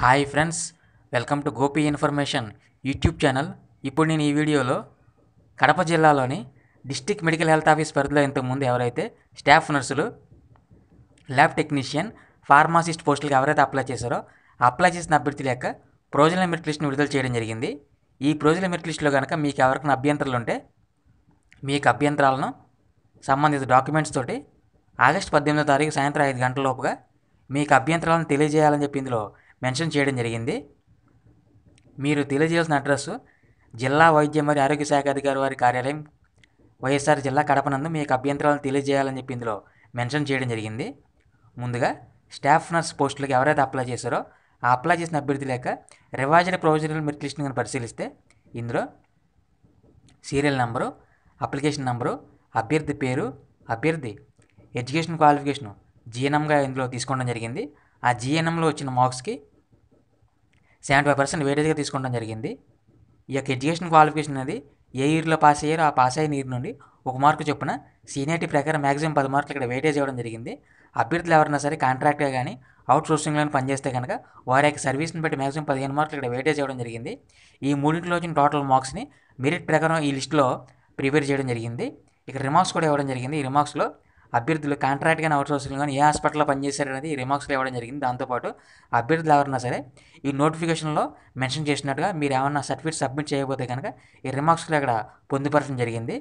hi friends welcome to Gopi information YouTube channel ఇప్పుడు నేను ఈ వీడియోలో కడప జిల్లాలోని డిస్టిక్ మెడికల్ హెల్త్ ఆఫీస్ పరిధిలో ఇంతకుముందు ఎవరైతే స్టాఫ్ నర్సులు ల్యాబ్ టెక్నీషియన్ ఫార్మాసిస్ట్ పోస్టులకు ఎవరైతే అప్లై చేశారో అప్లై చేసిన అభ్యర్థుల యొక్క ప్రోజన మెరిట్ లిస్ట్ని విడుదల చేయడం జరిగింది ఈ ప్రోజన మెరిట్ లిస్టులో కనుక మీకు ఎవరికైనా అభ్యంతరాలు ఉంటే మీ యొక్క అభ్యంతరాలను సంబంధిత డాక్యుమెంట్స్ తోటి ఆగస్టు పద్దెనిమిదో తారీఖు సాయంత్రం ఐదు గంటల లోపుగా మీకు అభ్యంతరాలను తెలియజేయాలని చెప్పి ఇందులో మెన్షన్ చేయడం జరిగింది మీరు తెలియజేయాల్సిన అడ్రస్ జిల్లా వైద్య మరియు ఆరోగ్య శాఖ అధికారి వారి కార్యాలయం వైఎస్ఆర్ జిల్లా కడపనందు మీకు అభ్యంతరాలను తెలియజేయాలని చెప్పి ఇందులో మెన్షన్ చేయడం జరిగింది ముందుగా స్టాఫ్ నర్స్ పోస్టులకు ఎవరైతే అప్లై చేశారో ఆ అప్లై చేసిన అభ్యర్థి లేక రివాజన ప్రొవిజనల్ మెరిట్ లిస్ట్ని పరిశీలిస్తే ఇందులో సీరియల్ నెంబరు అప్లికేషన్ నెంబరు అభ్యర్థి పేరు అభ్యర్థి ఎడ్యుకేషన్ క్వాలిఫికేషను జీఎన్ఎంగా ఇందులో తీసుకోవడం జరిగింది ఆ జిఎన్ఎంలో వచ్చిన మార్క్స్కి సెవెంటీ ఫైవ్ పర్సెంట్ వేటేజ్గా తీసుకోవడం జరిగింది ఈ యొక్క ఎడ్యుకేషన్ క్వాలిఫికేషన్ అనేది ఏ ఇయర్లో పాస్ అయ్యారు ఆ పాస్ అయిన ఇయర్ నుండి ఒక మార్కు చొప్పున సీనియర్టీ ప్రకారం మ్యాక్సిమం పది మార్కులు ఇక్కడ వెయిటేజ్ ఇవ్వడం జరిగింది అభ్యర్థులు ఎవరైనా సరే కాంట్రాక్ట్గా కానీ అవుట్ సోర్సింగ్లో పనిచేస్తే కనుక వారి యొక్క సర్వీస్ని బట్టి మ్యాక్సిమం పదిహేను మార్కులు ఇక్కడ వెయిటేజ్ ఇవ్వడం జరిగింది ఈ మూడింటిలో వచ్చిన టోటల్ మార్క్స్ని మెరిట్ ప్రకారం ఈ లిస్టులో ప్రిపేర్ చేయడం జరిగింది ఇక్కడ రిమార్క్స్ కూడా ఇవ్వడం జరిగింది ఈ రిమార్క్స్లో అభ్యర్థులు కాంట్రాక్ట్ కానీ అవుట్సోర్సింగ్ కానీ ఏ హాస్పిటల్లో పనిచేశారనేది ఈ రిమార్క్స్లో ఇవ్వడం జరిగింది దాంతోపాటు అభ్యర్థులు ఎవరన్నా సరే ఈ నోటిఫికేషన్లో మెన్షన్ చేసినట్టుగా మీరు ఏమన్నా సర్టిఫికేట్ సబ్మిట్ చేయకపోతే కనుక ఈ రిమార్క్స్లో ఇక్కడ పొందుపరచడం జరిగింది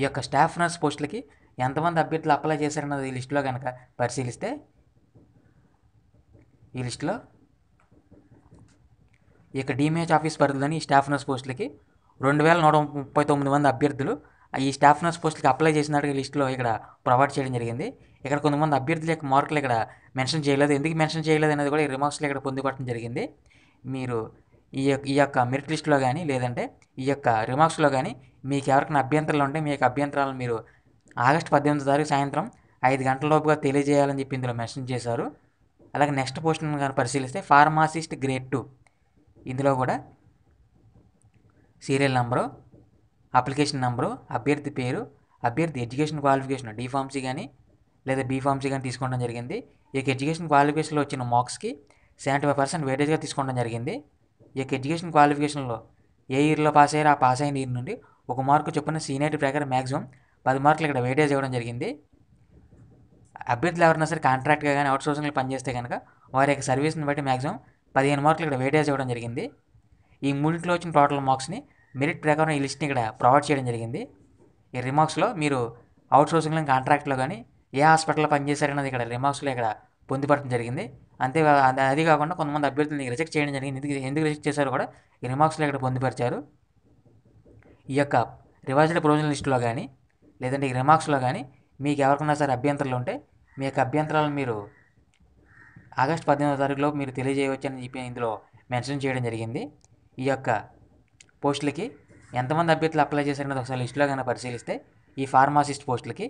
ఈ యొక్క స్టాఫ్ నర్స్ పోస్టులకి ఎంతమంది అభ్యర్థులు అప్లై చేశారన్నది ఈ లిస్టులో కనుక పరిశీలిస్తే ఈ లిస్టులో ఈ యొక్క డిమిహెచ్ ఆఫీస్ పరిధిలోని స్టాఫ్ నర్స్ పోస్టులకి రెండు వేల నూట ముప్పై తొమ్మిది మంది అభ్యర్థులు ఈ స్టాఫ్ నర్స్ పోస్టులకి అప్లై చేసిన లిస్టులో ఇక్కడ ప్రొవైడ్ చేయడం జరిగింది ఇక్కడ కొంతమంది అభ్యర్థుల యొక్క మార్కులు ఇక్కడ మెన్షన్ చేయలేదు ఎందుకు మెన్షన్ చేయలేదు అనేది కూడా ఈ రిమార్క్స్లో ఇక్కడ పొందుకోవటం జరిగింది మీరు ఈ యొక్క ఈ యొక్క మెరిట్ లిస్ట్లో కానీ లేదంటే ఈ యొక్క రిమార్క్స్లో కానీ మీకు ఎవరికైనా అభ్యంతరాలు ఉంటే మీ యొక్క అభ్యంతరాలను మీరు ఆగస్టు పద్దెనిమిది తారీఖు సాయంత్రం ఐదు గంటల లోపుగా తెలియజేయాలని చెప్పి ఇందులో మెన్షన్ చేశారు అలాగే నెక్స్ట్ పోస్ట్ని కానీ పరిశీలిస్తే ఫార్మాసిస్ట్ గ్రేడ్ టూ ఇందులో కూడా సీరియల్ నెంబరు అప్లికేషన్ నెంబరు అభ్యర్థి పేరు అభ్యర్థి ఎడ్యుకేషన్ క్వాలిఫికేషన్ డిఫార్మసీ కానీ లేదా బీఫార్మసీ కానీ తీసుకోవడం జరిగింది ఈ యొక్క ఎడ్యుకేషన్ క్వాలిఫికేషన్లో వచ్చిన మార్క్స్కి సెవెంటీ ఫైవ్ పర్సెంట్ వేటేజ్గా తీసుకోవడం జరిగింది యొక్క ఎడ్యుకేషన్ క్వాలిఫికేషన్లో ఏ ఇయర్లో పాస్ అయ్యారో ఆ పాస్ అయిన ఇయర్ నుండి ఒక మార్కు చొప్పున సీనియర్ ప్రకారం మ్యాక్సిమం పది మార్కులు ఇక్కడ వేటేజ్ ఇవ్వడం జరిగింది అభ్యర్థులు ఎవరైనా సరే కాంట్రాక్ట్గా కానీ అవుట్ సోర్సింగ్లో పనిచేస్తే కనుక వారి యొక్క సర్వీస్ని బట్టి మ్యాక్సిమం పదిహేను మార్కులు ఇక్కడ వేటేజ్ ఇవ్వడం జరిగింది ఈ మూడింటిలో వచ్చిన టోటల్ మార్క్స్ని మెరిట్ ప్రకారం ఈ లిస్ట్ని ఇక్కడ ప్రొవైడ్ చేయడం జరిగింది ఈ రిమార్క్స్లో మీరు అవుట్సోర్సింగ్లో కాంట్రాక్ట్లో కానీ ఏ హాస్పిటల్లో పనిచేశారన్నది ఇక్కడ రిమార్క్స్లో ఇక్కడ పొందుపరచడం జరిగింది అంతే అది కాకుండా కొంతమంది అభ్యర్థులు రిజెక్ట్ చేయడం జరిగింది ఎందుకు ఎందుకు రిజెక్ట్ చేశారో కూడా ఈ రిమార్క్స్లో ఇక్కడ పొందుపరిచారు ఈ యొక్క రివర్జల్ ప్రొవిజనల్ లిస్టులో కానీ లేదంటే ఈ రిమార్క్స్లో కానీ మీకు ఎవరికన్నా సరే అభ్యంతరాలు ఉంటే మీ యొక్క అభ్యంతరాలను మీరు ఆగస్ట్ పద్దెనిమిదో తారీఖులో మీరు తెలియజేయవచ్చు అని చెప్పి ఇందులో మెన్షన్ చేయడం జరిగింది ఈ యొక్క పోస్టులకి ఎంతమంది అభ్యర్థులు అప్లై చేశారనేది ఒకసారి లిస్టులో కనుక పరిశీలిస్తే ఈ ఫార్మాసిస్ట్ పోస్టులకి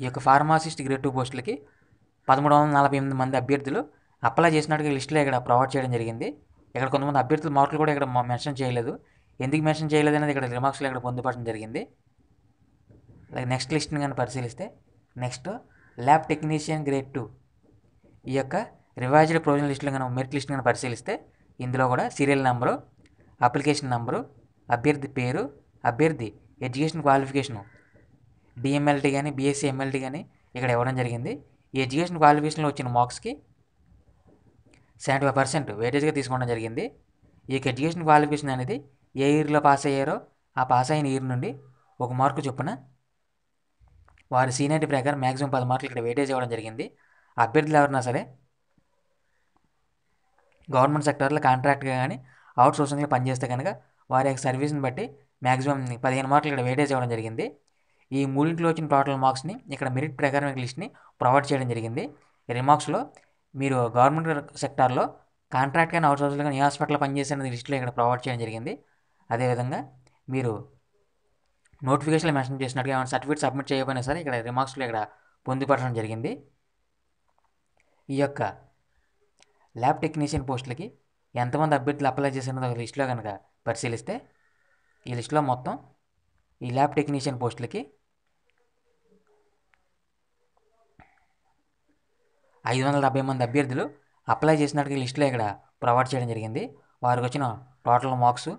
ఈ యొక్క ఫార్మాసిస్ట్ గ్రేడ్ టూ పోస్టులకి పదమూడు వందల నలభై ఎనిమిది మంది అభ్యర్థులు అప్లై చేసినట్టుగా లిస్టులో ఇక్కడ ప్రొవైడ్ చేయడం జరిగింది ఇక్కడ కొంతమంది అభ్యర్థుల మార్కులు కూడా ఇక్కడ మెన్షన్ చేయలేదు ఎందుకు మెన్షన్ చేయలేదు అనేది ఇక్కడ రిమార్క్స్లో ఇక్కడ పొందుపరచడం జరిగింది లైక్ నెక్స్ట్ లిస్ట్ని కానీ పరిశీలిస్తే next lab technician grade two ఈ యొక్క రివైజ్డ్ ప్రొవిజన్ లిస్టులు కనుక మెరిట్ లిస్ట్ కనుక పరిశీలిస్తే ఇందులో కూడా సీరియల్ నెంబరు అప్లికేషన్ నెంబరు అభ్యర్థి పేరు అభ్యర్థి ఎడ్యుకేషన్ క్వాలిఫికేషను డిఎంఎల్టీ కానీ బీఎస్సీ ఎంఎల్టీ కానీ ఇక్కడ ఇవ్వడం జరిగింది ఈ ఎడ్యుకేషన్ క్వాలిఫికేషన్లో వచ్చిన మార్క్స్కి సెవెంటీ ఫైవ్ పర్సెంట్ వేటేజ్గా తీసుకోవడం జరిగింది ఈ ఎడ్యుకేషన్ క్వాలిఫికేషన్ అనేది ఏ ఇయర్లో పాస్ అయ్యారో ఆ పాస్ అయిన ఇయర్ నుండి ఒక మార్కు చొప్పున వారి సీనియర్టీ ప్రకారం మ్యాక్సిమం పది మార్కులు ఇక్కడ వేటేజ్ ఇవ్వడం జరిగింది అభ్యర్థులు ఎవరన్నా సరే గవర్నమెంట్ సెక్టర్లో కాంట్రాక్ట్గా కానీ అవుట్ సోర్సింగ్లో పనిచేస్తే కనుక వారి యొక్క సర్వీస్ని బట్టి మ్యాక్సిమం పదిహేను మార్కులు ఇక్కడ వేటేజ్ ఇవ్వడం జరిగింది ఈ మూడింటిలో వచ్చిన టోటల్ మార్క్స్ని ఇక్కడ మెరిట్ ప్రకారం లిస్ట్ని ప్రొవైడ్ చేయడం జరిగింది ఈ రిమార్క్స్లో మీరు గవర్నమెంట్ సెక్టార్లో కాంట్రాక్ట్ కానీ అవుట్ సోర్సింగ్ కానీ హాస్పిటల్లో హాస్పిటల్ పనిచేసే అనేది లిస్టులో ఇక్కడ ప్రొవైడ్ చేయడం జరిగింది అదేవిధంగా మీరు నోటిఫికేషన్లో మెన్షన్ చేసినట్టుగా ఏమైనా సర్టిఫికేట్ సబ్మిట్ చేయకపోయినా సరే ఇక్కడ రిమార్క్స్లో ఇక్కడ పొందుపరచడం జరిగింది ఈ యొక్క ల్యాబ్ టెక్నీషియన్ పోస్టులకి ఎంతమంది అభ్యర్థులు అప్లై చేసినది ఒక లిస్ట్లో కనుక పరిశీలిస్తే ఈ లిస్ట్లో మొత్తం ఈ ల్యాబ్ టెక్నీషియన్ పోస్టులకి ఐదు వందల డెబ్బై మంది అభ్యర్థులు అప్లై చేసినట్టు ఈ లిస్టులో ఇక్కడ ప్రొవైడ్ చేయడం జరిగింది వారికి వచ్చిన టోటల్ మార్క్స్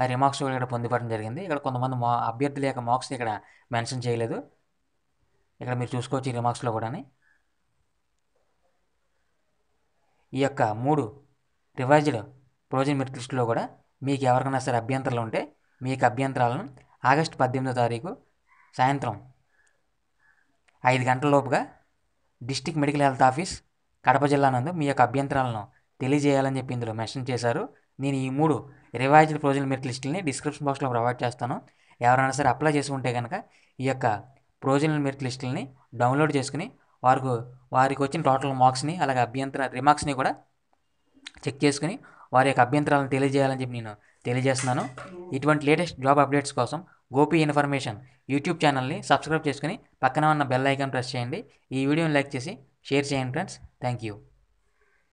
ఆ రిమార్క్స్ కూడా ఇక్కడ పొందిపడడం జరిగింది ఇక్కడ కొంతమంది మా అభ్యర్థుల యొక్క మార్క్స్ ఇక్కడ మెన్షన్ చేయలేదు ఇక్కడ మీరు చూసుకోవచ్చు ఈ రిమార్క్స్లో కూడా ఈ యొక్క మూడు రివైజ్డ్ ప్రొవిజన్ మెరిట్ లిస్టులో కూడా మీకు ఎవరికైనా సరే అభ్యంతరాలు ఉంటే మీ యొక్క అభ్యంతరాలను ఆగస్టు పద్దెనిమిదో తారీఖు సాయంత్రం ఐదు గంటలలోపుగా district medical health office Kadapa జిల్లా నందు మీ యొక్క అభ్యంతరాలను తెలియజేయాలని చెప్పి ఇందులో మెన్షన్ చేశారు నేను ఈ మూడు రివైజ్డ్ ప్రొవిజన్ మెరిట్ లిస్టుని డిస్క్రిప్షన్ బాక్స్లో ప్రొవైడ్ చేస్తాను ఎవరైనా సరే అప్లై చేసుకుంటే కనుక ఈ యొక్క ప్రొవిజనల్ మెరిట్ లిస్టులని డౌన్లోడ్ చేసుకుని వారికి వారికి వచ్చిన టోటల్ మార్క్స్ని అలాగే అభ్యంతర రిమార్క్స్ని కూడా చెక్ చేసుకుని వారి యొక్క అభ్యంతరాలను తెలియజేయాలని చెప్పి నేను తెలియజేస్తున్నాను ఇటువంటి లేటెస్ట్ జాబ్ అప్డేట్స్ కోసం గోపి ఇన్ఫర్మేషన్ యూట్యూబ్ ఛానల్ని సబ్స్క్రైబ్ చేసుకుని పక్కన ఉన్న బెల్ ఐకాన్ ప్రెస్ చేయండి ఈ వీడియోని లైక్ చేసి షేర్ చేయండి ఫ్రెండ్స్ థ్యాంక్ యూ